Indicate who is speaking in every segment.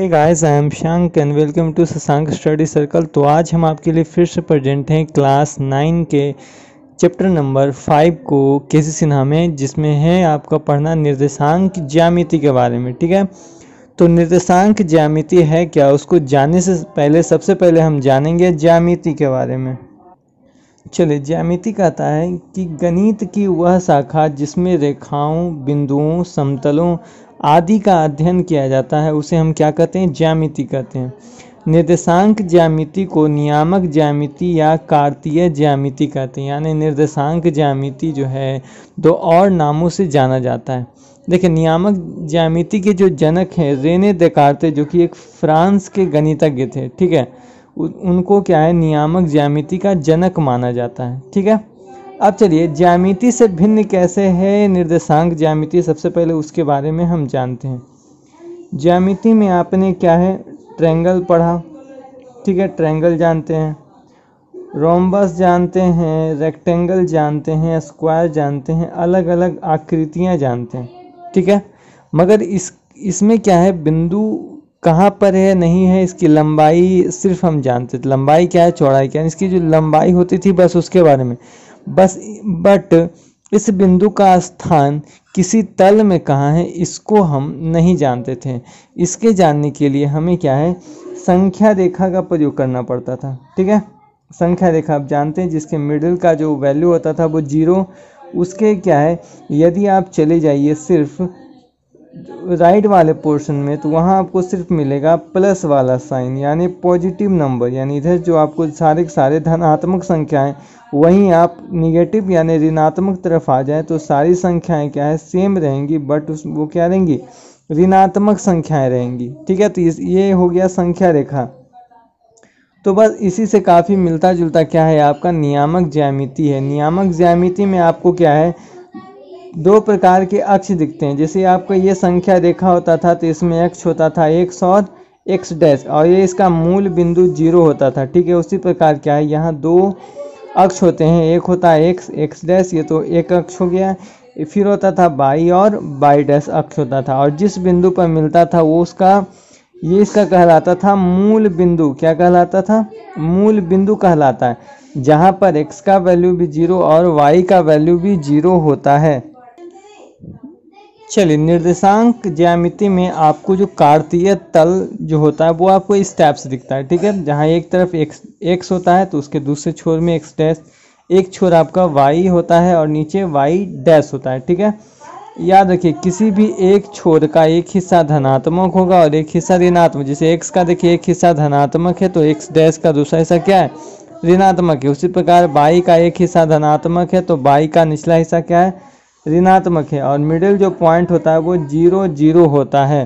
Speaker 1: Hey guys I am शंक and welcome to Shashank study circle तो आज हम आपके लिए फिर से प्रेजेंट हैं क्लास नाइन के चैप्टर नंबर फाइव को के सी सिन्हा में जिसमें है आपका पढ़ना निर्देशांक ज्यामिति के बारे में ठीक है तो निर्देशांक ज्यामिति है क्या उसको जानने से पहले सबसे पहले हम जानेंगे ज्यामिति के बारे में चलिए ज्यामिति कहता है कि गणित की वह शाखा जिसमें रेखाओं बिंदुओं समतलों आदि का अध्ययन किया जाता है उसे हम क्या कहते हैं ज्यामिति कहते हैं निर्देशांक ज्यामिति को नियामक ज्यामिति या कार्तीय ज्यामिति कहते हैं यानी निर्देशांक ज्यामिति जो है दो और नामों से जाना जाता है देखिए नियामक ज्यामिति के जो जनक हैं रेने देकार्ते जो कि एक फ्रांस के गणितज्ञ थे ठीक है उनको क्या है नियामक ज्यामिति का जनक माना जाता है ठीक है अब चलिए ज्यामिति से भिन्न कैसे है निर्देशांक ज्यामिति सबसे पहले उसके बारे में हम जानते हैं ज्यामिति में आपने क्या है ट्रेंगल पढ़ा ठीक है ट्रेंगल जानते हैं रोमबस जानते हैं रेक्टेंगल जानते हैं स्क्वायर जानते हैं अलग अलग आकृतियाँ जानते हैं ठीक है मगर इस इसमें क्या है बिंदु कहाँ पर है नहीं है इसकी लंबाई सिर्फ हम जानते थे लंबाई क्या है चौड़ाई क्या है इसकी जो लंबाई होती थी बस उसके बारे में बस बट इस बिंदु का स्थान किसी तल में कहाँ है इसको हम नहीं जानते थे इसके जानने के लिए हमें क्या है संख्या रेखा का प्रयोग करना पड़ता था ठीक है संख्या रेखा आप जानते हैं जिसके मिडिल का जो वैल्यू होता था वो जीरो उसके क्या है यदि आप चले जाइए सिर्फ राइट वाले पोर्शन में तो वहाँ आपको सिर्फ मिलेगा प्लस वाला साइन यानी पॉजिटिव नंबर यानी इधर जो आपको सारे सारे धनात्मक संख्याएं वहीं आप निगेटिव यानी ऋणात्मक तरफ आ जाए तो सारी संख्याएं क्या है सेम रहेंगी बट उस वो क्या रहेंगी ऋणात्मक संख्याएं रहेंगी ठीक है तो ये हो गया संख्या रेखा तो बस इसी से काफ़ी मिलता जुलता क्या है आपका नियामक ज्यामिति है नियामक ज्यामिति में आपको क्या है दो प्रकार के अक्ष दिखते हैं जैसे आपको ये संख्या देखा होता था तो इसमें एक्स होता था एक्स और एक्स डैश और ये इसका मूल बिंदु जीरो होता था ठीक है उसी प्रकार क्या है यहाँ दो अक्ष होते हैं एक होता है एक्स एक्स डैश ये तो एक अक्ष हो गया फिर होता था बाई और बाई डैश अक्ष होता था और जिस बिंदु पर मिलता था वो उसका ये इसका कहलाता था मूल बिंदु क्या कहलाता था मूल बिंदु कहलाता है जहाँ पर एक्स का वैल्यू भी जीरो और वाई का वैल्यू भी जीरो होता है चलिए निर्देशांक ज्यामिति में आपको जो कार्तीय तल जो होता है वो आपको इस टाइप से दिखता है ठीक है जहाँ एक तरफ एक्स एक्स होता है तो उसके दूसरे छोर में एक्स डैश एक छोर आपका वाई होता है और नीचे वाई डैश होता है ठीक है याद रखिए किसी भी एक छोर का एक हिस्सा धनात्मक होगा और एक हिस्सा ऋणात्मक जैसे एक्स का देखिए एक हिस्सा धनात्मक है तो एक्स डैश का दूसरा हिस्सा क्या है ऋणात्मक है उसी प्रकार बाई का एक हिस्सा धनात्मक है तो बाई का निचला हिस्सा क्या है ऋणात्मक है और मिडिल जो पॉइंट होता है वो जीरो जीरो होता है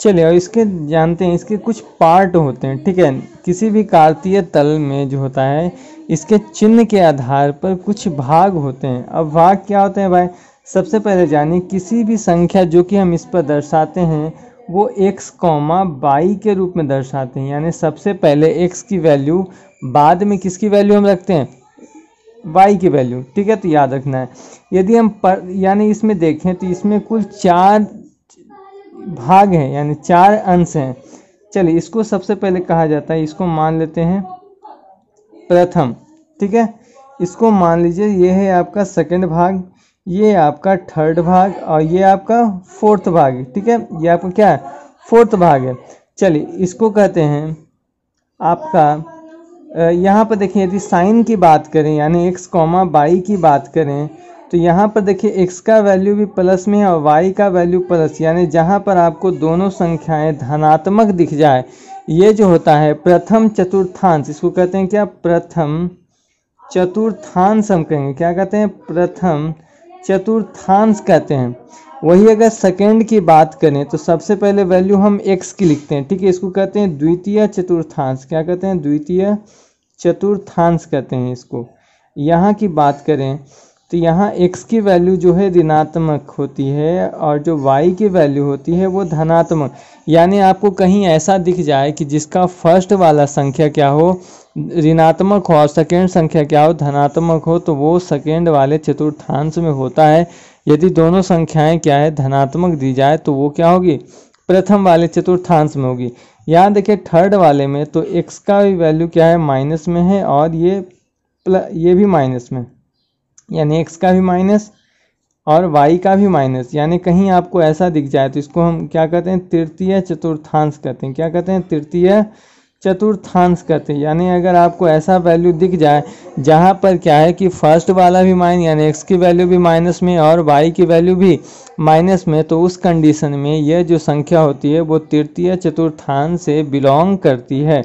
Speaker 1: चलिए और इसके जानते हैं इसके कुछ पार्ट होते हैं ठीक है किसी भी कार्तीय तल में जो होता है इसके चिन्ह के आधार पर कुछ भाग होते हैं अब भाग क्या होते हैं भाई सबसे पहले जानिए किसी भी संख्या जो कि हम इस पर दर्शाते हैं वो एक्स कॉमा बाई के रूप में दर्शाते हैं यानी सबसे पहले एक्स की वैल्यू बाद में किसकी वैल्यू हम रखते हैं वाई की वैल्यू ठीक है तो याद रखना है यदि हम पर यानी इसमें देखें तो इसमें कुल चार भाग हैं यानी चार अंश हैं चलिए इसको सबसे पहले कहा जाता है इसको मान लेते हैं प्रथम ठीक है इसको मान लीजिए ये है आपका सेकंड भाग ये आपका थर्ड भाग और ये आपका फोर्थ भाग ठीक है ये आपका क्या है फोर्थ भाग है चलिए इसको कहते हैं आपका यहाँ पर देखिए यदि साइन की बात करें यानी एक्स कॉमा बाई की बात करें तो यहाँ पर देखिए एक्स का वैल्यू भी प्लस में है और वाई का वैल्यू प्लस यानी जहाँ पर आपको दोनों संख्याएं धनात्मक दिख जाए ये जो होता है प्रथम चतुर्थांश इसको कहते हैं क्या प्रथम चतुर्थांश हम कहेंगे क्या कहते हैं प्रथम चतुर्थांश कहते हैं वही अगर सेकेंड की बात करें तो सबसे पहले वैल्यू हम एक्स की लिखते हैं ठीक है इसको कहते हैं द्वितीय चतुर्थांश क्या कहते हैं द्वितीय चतुर्थांश कहते हैं इसको यहाँ की बात करें तो यहाँ x की वैल्यू जो है ऋणात्मक होती है और जो y की वैल्यू होती है वो धनात्मक यानी आपको कहीं ऐसा दिख जाए कि जिसका फर्स्ट वाला संख्या क्या हो ऋणात्मक हो और सेकेंड संख्या क्या हो धनात्मक हो तो वो सेकेंड वाले चतुर्थांश में होता है यदि दोनों संख्याएं क्या है धनात्मक दी जाए तो वो क्या होगी प्रथम वाले चतुर्थांश में होगी यहाँ देखिए थर्ड वाले में तो एक्स का भी वैल्यू क्या है माइनस में है और ये प्लस ये भी माइनस में यानी एक्स का भी माइनस और वाई का भी माइनस यानी कहीं आपको ऐसा दिख जाए तो इसको हम क्या कहते हैं तृतीय चतुर्थांश कहते हैं क्या कहते हैं तृतीय चतुर्थांश कहते हैं यानी अगर आपको ऐसा वैल्यू दिख जाए जहाँ पर क्या है कि फर्स्ट वाला भी माइन यानी एक्स की वैल्यू भी माइनस में और वाई की वैल्यू भी माइनस में तो उस कंडीशन में यह जो संख्या होती है वो तृतीय चतुर्थांश से बिलोंग करती है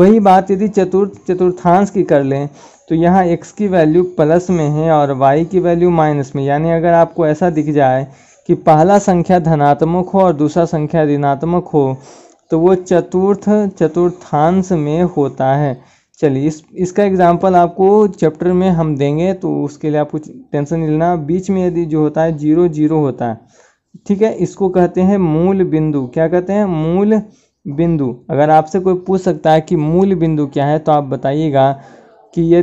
Speaker 1: वही बात यदि चतुर्थ चतुर्थांश की कर लें तो यहाँ एक्स की वैल्यू प्लस में है और वाई की वैल्यू माइनस में यानी अगर आपको ऐसा दिख जाए कि पहला संख्या धनात्मक हो और दूसरा संख्या ऋणात्मक हो तो वो चतुर्थ चतुर्थांश में होता है चलिए इस इसका एग्जाम्पल आपको चैप्टर में हम देंगे तो उसके लिए आपको टेंशन नहीं लेना बीच में यदि जो होता है जीरो जीरो होता है ठीक है इसको कहते हैं मूल बिंदु क्या कहते हैं मूल बिंदु अगर आपसे कोई पूछ सकता है कि मूल बिंदु क्या है तो आप बताइएगा कि ये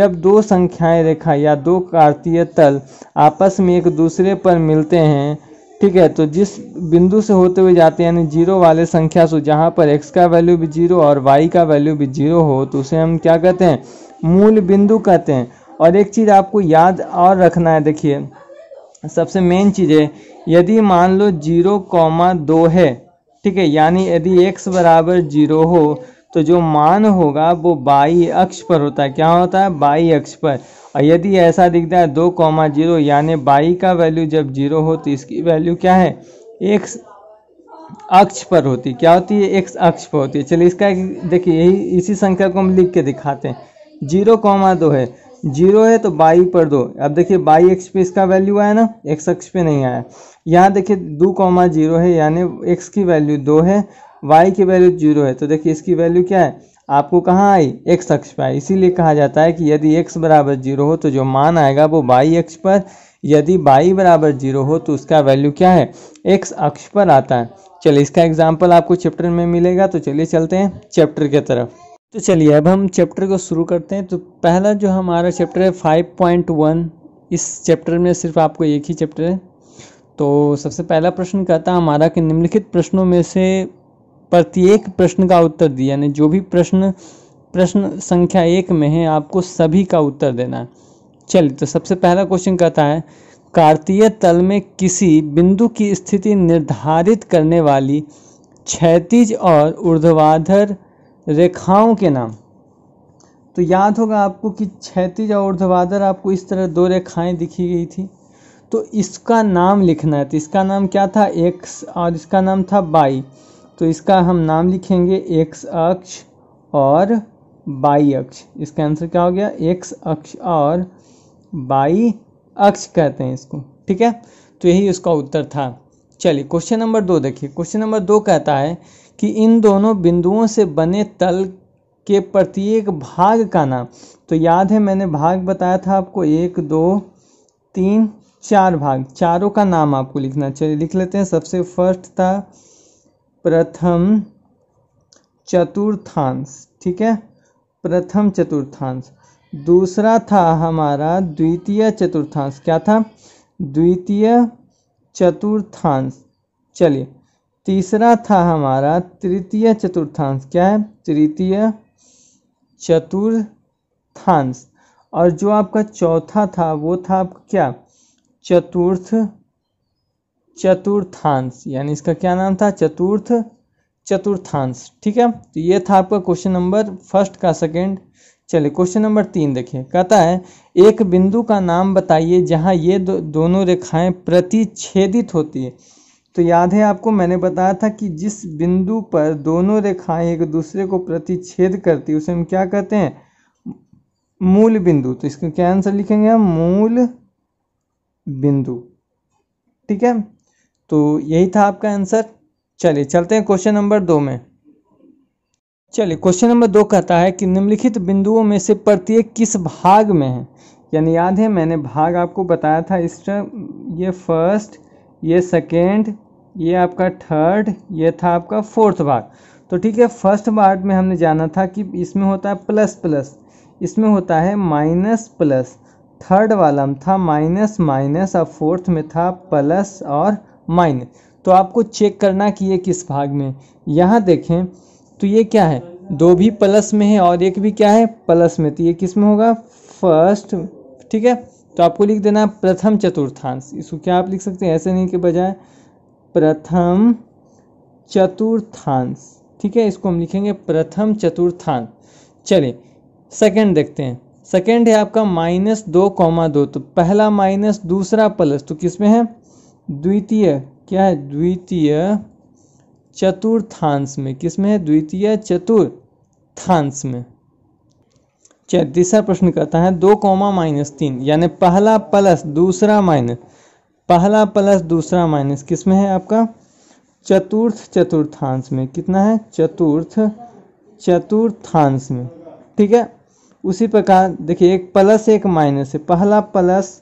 Speaker 1: जब दो संख्याएं रेखा या दो कार्तीय तल आपस में एक दूसरे पर मिलते हैं ठीक है तो जिस बिंदु से होते हुए जाते हैं यानी जीरो वाले संख्या से जहाँ पर एक्स का वैल्यू भी जीरो और वाई का वैल्यू भी जीरो हो तो उसे हम क्या कहते हैं मूल बिंदु कहते हैं और एक चीज़ आपको याद और रखना है देखिए सबसे मेन चीज़ है यदि मान लो जीरो कॉमा दो है ठीक है यानी यदि एक्स बराबर जीरो हो तो जो मान होगा वो बाई अक्ष पर होता है क्या होता है बाई अक्ष पर और यदि ऐसा दिखता है दो कॉमा जीरो यानी बाई का वैल्यू जब जीरो हो तो इसकी वैल्यू क्या है एक्स अक्ष पर होती क्या होती है एक्स अक्ष पर होती है चलिए इसका देखिए यही इसी संख्या को हम लिख के दिखाते हैं जीरो कॉमा दो है जीरो है तो बाई पर दो अब देखिए बाई एक्स पे इसका वैल्यू आया ना एक्स अक्ष पे नहीं आया यहाँ देखिए दो कॉमा जीरो है यानी एक्स की वैल्यू दो है वाई की वैल्यू जीरो है तो देखिए इसकी वैल्यू क्या है आपको कहाँ आई एक्स अक्ष पर आई इसीलिए कहा जाता है कि यदि एक्स बराबर जीरो हो तो जो मान आएगा वो बाई अक्ष पर यदि बाई बराबर जीरो हो तो उसका वैल्यू क्या है एक्स अक्ष पर आता है चलिए इसका एग्जाम्पल आपको चैप्टर में मिलेगा तो चलिए चलते हैं चैप्टर के तरफ तो चलिए अब हम चैप्टर को शुरू करते हैं तो पहला जो हमारा चैप्टर है फाइव पॉइंट वन इस चैप्टर में सिर्फ आपको एक ही चैप्टर है तो सबसे पहला प्रश्न कहता है हमारा कि निम्नलिखित प्रश्नों में से प्रत्येक प्रश्न का उत्तर दिया यानी जो भी प्रश्न प्रश्न संख्या एक में है आपको सभी का उत्तर देना है चलिए तो सबसे पहला क्वेश्चन कहता है कार्तीय तल में किसी बिंदु की स्थिति निर्धारित करने वाली क्षैतिज और ऊर्ध्वाधर रेखाओं के नाम तो याद होगा आपको कि क्षैतिज और ऊर्ध्वाधर आपको इस तरह दो रेखाएं दिखी गई थी तो इसका नाम लिखना है तो इसका नाम क्या था एक्स और इसका नाम था बाई तो इसका हम नाम लिखेंगे एक्स अक्ष और बाई अक्ष इसका आंसर क्या हो गया एक्स अक्ष और बाई अक्ष कहते हैं इसको ठीक है तो यही उसका उत्तर था चलिए क्वेश्चन नंबर दो देखिए क्वेश्चन नंबर दो कहता है कि इन दोनों बिंदुओं से बने तल के प्रत्येक भाग का नाम तो याद है मैंने भाग बताया था आपको एक दो तीन चार भाग चारों का नाम आपको लिखना चलिए लिख लेते हैं सबसे फर्स्ट था प्रथम चतुर्थांश ठीक है प्रथम चतुर्थांश दूसरा था हमारा द्वितीय चतुर्थांश क्या था द्वितीय चतुर्थांश चलिए तीसरा था हमारा तृतीय चतुर्थांश क्या है तृतीय चतुर्थांश और जो आपका चौथा था वो था आपका क्या चतुर्थ चतुर्थांश यानी इसका क्या नाम था चतुर्थ चतुर्थांश ठीक है तो ये था आपका क्वेश्चन नंबर फर्स्ट का सेकेंड चलिए क्वेश्चन नंबर तीन देखिए कहता है एक बिंदु का नाम बताइए जहाँ ये दो, दोनों रेखाएं प्रतिच्छेदित होती है तो याद है आपको मैंने बताया था कि जिस बिंदु पर दोनों रेखाएं एक दूसरे को प्रतिच्छेद करती है उसे हम क्या कहते हैं मूल बिंदु तो इसका क्या आंसर लिखेंगे हम मूल बिंदु ठीक है तो यही था आपका आंसर चलिए चलते हैं क्वेश्चन नंबर दो में चलिए क्वेश्चन नंबर दो कहता है कि निम्नलिखित बिंदुओं में से प्रत्येक किस भाग में है यानी याद है मैंने भाग आपको बताया था इस ये फर्स्ट ये सेकेंड ये आपका थर्ड ये था आपका फोर्थ भाग तो ठीक है फर्स्ट पार्ट में हमने जाना था कि इसमें होता है प्लस प्लस इसमें होता है माइनस प्लस थर्ड वाला में था माइनस माइनस और फोर्थ में था प्लस और माइनस तो आपको चेक करना कि ये किस भाग में यहाँ देखें तो ये क्या है दो भी प्लस में है और एक भी क्या है प्लस में तो ये किस में होगा फर्स्ट ठीक है तो आपको लिख देना प्रथम चतुर्थांश इसको क्या आप लिख सकते हैं ऐसे नहीं के बजाय प्रथम चतुर्थांश ठीक है इसको हम लिखेंगे प्रथम चतुर्थांश चलिए सेकंड देखते हैं सेकंड है आपका माइनस दो कौमा दो तो पहला माइनस दूसरा प्लस तो किस में है द्वितीय क्या है द्वितीय चतुर्थांश में किस में है द्वितीय चतुर्थांश में चाहे तीसरा प्रश्न कहता है दो कॉमा माइनस तीन यानी पहला प्लस दूसरा माइनस पहला प्लस दूसरा माइनस किस में है आपका चतुर्थ चतुर्थांश में कितना है चतुर्थ चतुर्थांश में ठीक है उसी प्रकार देखिए एक प्लस एक माइनस है पहला प्लस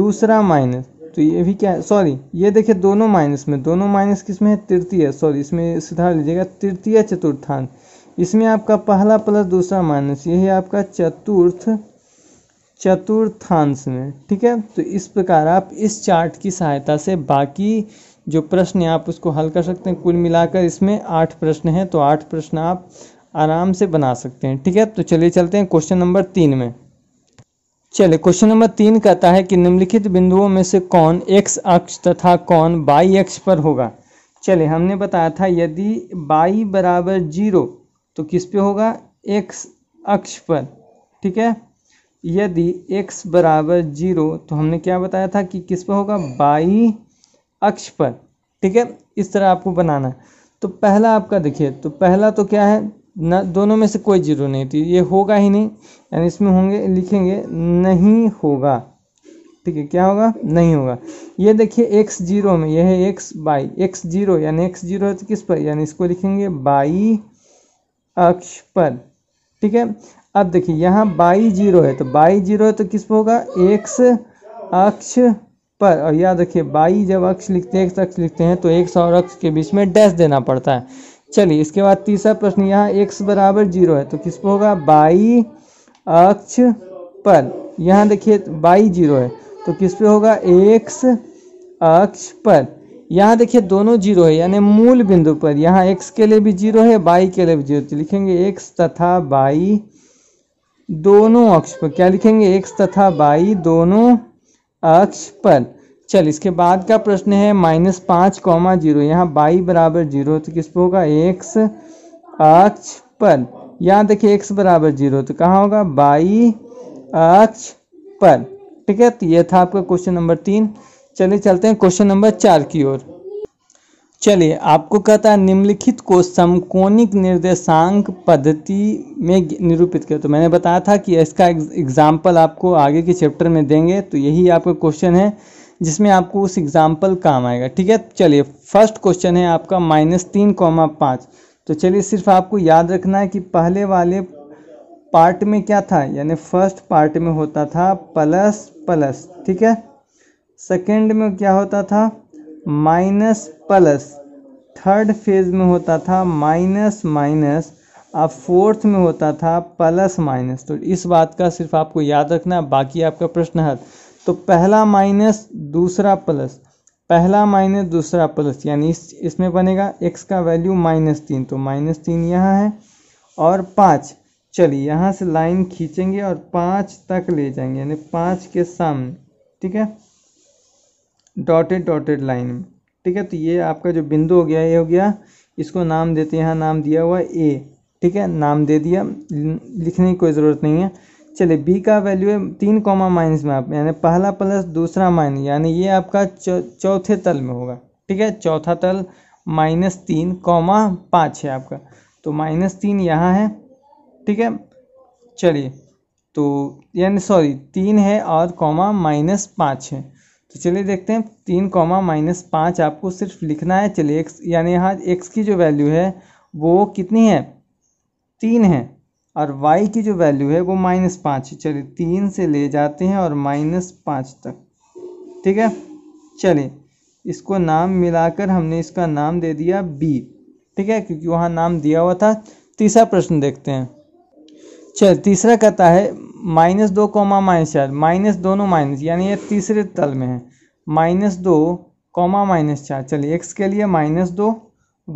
Speaker 1: दूसरा माइनस तो ये भी क्या है सॉरी ये देखिए दोनों माइनस में दोनों माइनस किस में है तृतीय सॉरी इसमें सुधार लीजिएगा तृतीय चतुर्थांश इसमें आपका पहला प्लस दूसरा माइनस यही आपका चतुर्थ चतुर्थांश में ठीक है तो इस प्रकार आप इस चार्ट की सहायता से बाकी जो प्रश्न है आप उसको हल कर सकते हैं कुल मिलाकर इसमें आठ प्रश्न हैं तो आठ प्रश्न आप आराम से बना सकते हैं ठीक है तो चलिए चलते हैं क्वेश्चन नंबर तीन में चलिए क्वेश्चन नंबर तीन कहता है कि निम्नलिखित बिंदुओं में से कौन एक्स अक्ष तथा कौन बाई एक्स पर होगा चलिए हमने बताया था यदि बाई बराबर जीरो तो किस पे होगा एक्स अक्ष पर ठीक है यदि एक्स बराबर जीरो तो हमने क्या बताया था कि किस पे होगा बाई अक्ष पर ठीक है इस तरह आपको बनाना है तो पहला आपका देखिए तो पहला तो क्या है ना दोनों में से कोई जीरो नहीं थी ये होगा ही नहीं यानी इसमें होंगे लिखेंगे नहीं होगा ठीक है क्या होगा नहीं होगा ये देखिए एक्स जीरो में यह है एक्स बाई एक्स जीरो यानी एक्स जीरो है तो किस पर यानी इसको लिखेंगे बाई अक्ष पर ठीक है अब देखिए यहाँ बाई जीरो है तो बाई जीरो है तो किस पर होगा एक्स अक्ष पर और याद रखिए बाई जब अक्ष लिखते हैं एक्स अक्ष लिखते हैं तो एक्स और अक्ष के बीच में डैश देना पड़ता है चलिए इसके बाद तीसरा प्रश्न यहाँ एक्स बराबर जीरो है तो किस पर होगा बाई अक्ष पर यहाँ देखिए बाई जीरो है तो किस पे होगा एक्स अक्ष पर यहाँ देखिए दोनों जीरो है यानी मूल बिंदु पर यहाँ एक्स के लिए भी जीरो है बाई के लिए भी जीरो तो लिखेंगे एक्स तथा बाई दोनों अक्ष पर क्या लिखेंगे एक्स तथा बाई दोनों अक्ष पर चल इसके बाद का प्रश्न है माइनस पाँच कॉमा जीरो यहाँ बाई बराबर जीरो तो किस पर होगा एक्स अक्ष पर यहाँ देखिए एक्स बराबर जीरो तो कहाँ होगा बाई अक्ष पर ठीक है तो यह था आपका क्वेश्चन नंबर तीन चलिए चलते हैं क्वेश्चन नंबर चार की ओर चलिए आपको कहता है निम्नलिखित को समकोणिक निर्देशांक पद्धति में निरूपित करें तो मैंने बताया था कि इसका एग्जाम्पल आपको आगे के चैप्टर में देंगे तो यही आपका क्वेश्चन है जिसमें आपको उस एग्जाम्पल काम आएगा ठीक है चलिए फर्स्ट क्वेश्चन है आपका माइनस तीन कॉमा पाँच तो चलिए सिर्फ आपको याद रखना है कि पहले वाले पार्ट में क्या था यानी फर्स्ट पार्ट में होता था प्लस प्लस ठीक है सेकेंड में क्या होता था माइनस प्लस थर्ड फेज में होता था माइनस माइनस अब फोर्थ में होता था प्लस माइनस तो इस बात का सिर्फ आपको याद रखना बाकी आपका प्रश्न हल तो पहला माइनस दूसरा प्लस पहला माइनस दूसरा प्लस यानी इस इसमें बनेगा एक्स का वैल्यू माइनस तीन तो माइनस तीन यहाँ है और पाँच चलिए यहाँ से लाइन खींचेंगे और पाँच तक ले जाएंगे यानी पाँच के सामने ठीक है डॉटेड डॉटेड लाइन में ठीक है तो ये आपका जो बिंदु हो गया ये हो गया इसको नाम देते हैं यहाँ नाम दिया हुआ ए ठीक है नाम दे दिया लिखने की कोई ज़रूरत नहीं है चलिए बी का वैल्यू है तीन कॉमा माइनस में आप यानी पहला प्लस दूसरा माइनस यानी ये आपका चौथे तल में होगा ठीक है चौथा तल माइनस तीन कॉमा पाँच है आपका तो माइनस तीन यहाँ है ठीक है चलिए तो यानी सॉरी तीन है और कॉमा माइनस पाँच है तो चलिए देखते हैं तीन कॉमा माइनस पाँच आपको सिर्फ लिखना है चलिए एक्स यानी यहाँ एक्स की जो वैल्यू है वो कितनी है तीन है और y की जो वैल्यू है वो माइनस पाँच चलिए तीन से ले जाते हैं और माइनस पाँच तक ठीक है चलिए इसको नाम मिलाकर हमने इसका नाम दे दिया b ठीक है क्योंकि वहाँ नाम दिया हुआ था तीसरा प्रश्न देखते हैं चल तीसरा कहता है माइनस दो कॉमा माइनस चार माइनस दोनों माइनस यानी ये तीसरे तल में है माइनस दो कॉमा माइनस चार चलिए एक्स के लिए माइनस दो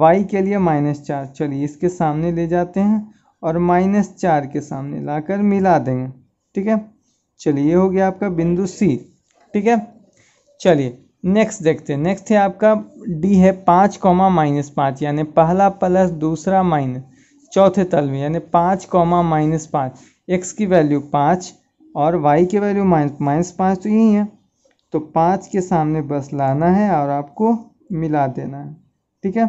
Speaker 1: वाई के लिए माइनस चार चलिए इसके सामने ले जाते हैं और माइनस चार के सामने लाकर मिला देंगे ठीक है चलिए हो गया आपका बिंदु सी ठीक है चलिए नेक्स्ट देखते हैं नेक्स्ट है आपका डी है पाँच कॉमा माइनस पाँच यानी पहला प्लस दूसरा माइनस चौथे तल में यानी पाँच कॉमा माइनस पाँच एक्स की वैल्यू पाँच और वाई की वैल्यू माइनस माइनस पाँच तो यही है तो पाँच के सामने बस लाना है और आपको मिला देना है ठीक है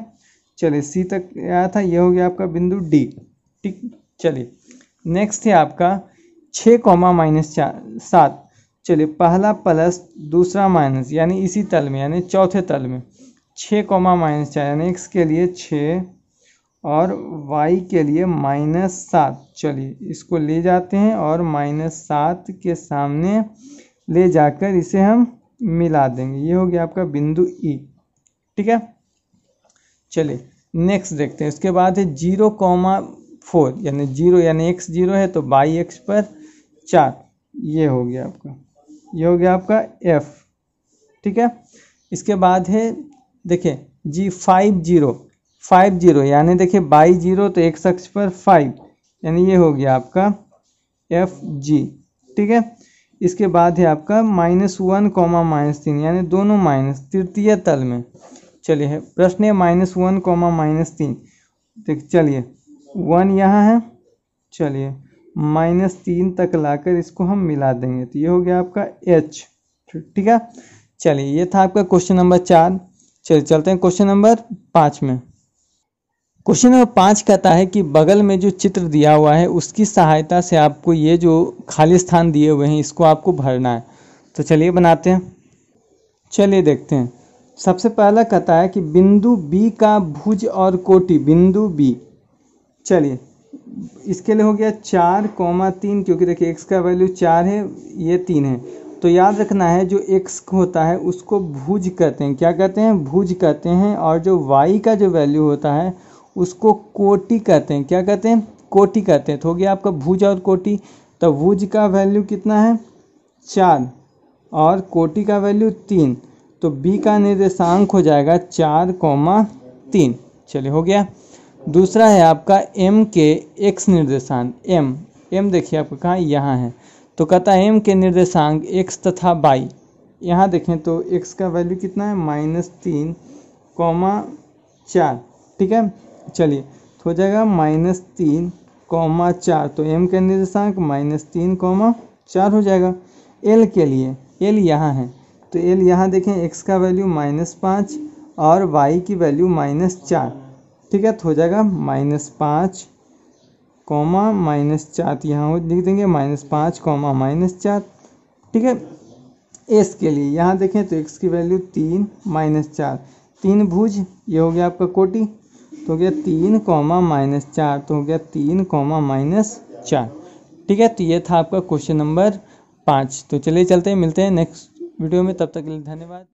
Speaker 1: चलिए सी तक आया था यह हो गया आपका बिंदु डी ठीक चलिए नेक्स्ट है आपका छः कॉमा माइनस चार सात चलिए पहला प्लस दूसरा माइनस यानी इसी तल में यानी चौथे तल में छः कॉमा माइनस चार यानी एक्स के लिए छ और वाई के लिए माइनस सात चलिए इसको ले जाते हैं और माइनस सात के सामने ले जाकर इसे हम मिला देंगे ये हो गया आपका बिंदु ई e। ठीक है चलिए नेक्स्ट देखते हैं इसके बाद है जीरो कॉमा फोर यानी जीरो यानी एक्स जीरो है तो बाई एक्स पर चार ये हो गया आपका ये हो गया आपका एफ ठीक है इसके बाद है देखिए जी फाइव जीरो फाइव जीरो यानी देखिए बाई जीरो तो एक्स अक्ष पर फाइव यानी ये हो गया आपका एफ जी ठीक है इसके बाद है आपका माइनस वन कॉमा माइनस तीन यानी दोनों माइनस तृतीय तल में चलिए प्रश्न है माइनस वन कॉमा माइनस तीन चलिए वन यहाँ है चलिए माइनस तीन तक लाकर इसको हम मिला देंगे तो ये हो गया आपका एच ठीक है चलिए ये था आपका क्वेश्चन नंबर चार चलिए चलते हैं क्वेश्चन नंबर पाँच में क्वेश्चन नंबर पाँच कहता है कि बगल में जो चित्र दिया हुआ है उसकी सहायता से आपको ये जो खाली स्थान दिए हुए हैं इसको आपको भरना है तो चलिए बनाते हैं चलिए देखते हैं सबसे पहला कहता है कि बिंदु बी का भुज और कोटि बिंदु बी चलिए इसके लिए हो गया चार कॉमा तीन क्योंकि देखिए एक्स का वैल्यू चार है ये तीन है तो याद रखना है जो एक्स होता है उसको भुज कहते हैं क्या कहते हैं भुज कहते हैं और जो वाई का जो वैल्यू होता है उसको कोटि कहते हैं क्या कहते हैं कोटि कहते हैं तो हो गया आपका भुज और कोटि तो भुज का वैल्यू कितना है चार और कोटि का वैल्यू तीन तो बी का निर्देशांक हो जाएगा चार कौमा तीन चलिए हो गया दूसरा है आपका एम के एक्स निर्देशांक एम एम देखिए आपको कहाँ यहाँ है तो कहता है एम के निर्देशांक एक्स तथा बाई यहाँ देखें तो एक्स का वैल्यू कितना है माइनस तीन कॉमा चार ठीक है चलिए तो हो जाएगा माइनस तीन कॉमा चार तो एम के निर्देशांक माइनस तीन कॉमा चार हो जाएगा एल के लिए एल यहाँ है तो एल यहाँ देखें एक्स का वैल्यू माइनस पाँच और वाई की वैल्यू माइनस चार ठीक है तो हो जाएगा माइनस पाँच कॉमा माइनस चार तो यहाँ लिख देंगे माइनस पाँच कॉमा माइनस चार ठीक है एस के लिए यहाँ देखें तो एक्स की वैल्यू तीन माइनस चार तीन भुज ये हो गया आपका कोटि तो हो गया तीन कॉमा माइनस चार तो हो गया तीन कॉमा माइनस चार ठीक है तो ये था आपका क्वेश्चन नंबर पाँच तो चलिए चलते हैं मिलते हैं नेक्स्ट वीडियो में तब तक के लिए धन्यवाद